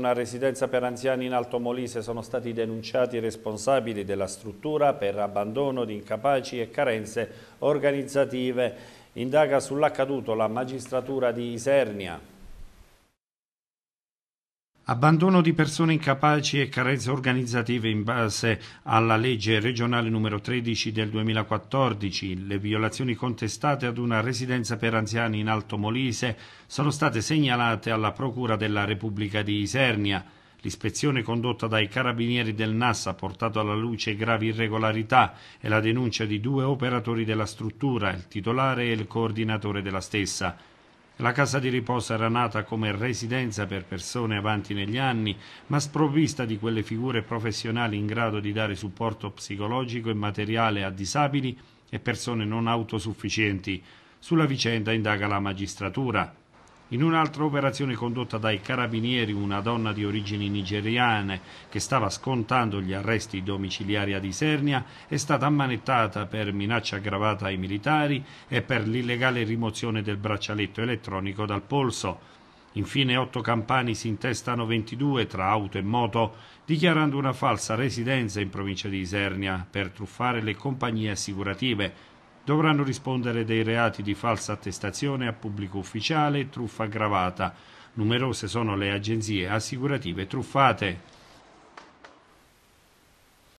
una residenza per anziani in Alto Molise sono stati denunciati i responsabili della struttura per abbandono di incapaci e carenze organizzative. Indaga sull'accaduto la magistratura di Isernia abbandono di persone incapaci e carenze organizzative in base alla legge regionale numero 13 del 2014, le violazioni contestate ad una residenza per anziani in Alto Molise sono state segnalate alla Procura della Repubblica di Isernia. L'ispezione condotta dai carabinieri del NAS ha portato alla luce gravi irregolarità e la denuncia di due operatori della struttura, il titolare e il coordinatore della stessa. La casa di riposo era nata come residenza per persone avanti negli anni, ma sprovvista di quelle figure professionali in grado di dare supporto psicologico e materiale a disabili e persone non autosufficienti. Sulla vicenda indaga la magistratura. In un'altra operazione condotta dai carabinieri, una donna di origini nigeriane che stava scontando gli arresti domiciliari ad Isernia è stata ammanettata per minaccia aggravata ai militari e per l'illegale rimozione del braccialetto elettronico dal polso. Infine otto campani si intestano 22 tra auto e moto, dichiarando una falsa residenza in provincia di Isernia per truffare le compagnie assicurative dovranno rispondere dei reati di falsa attestazione a pubblico ufficiale e truffa aggravata. Numerose sono le agenzie assicurative truffate.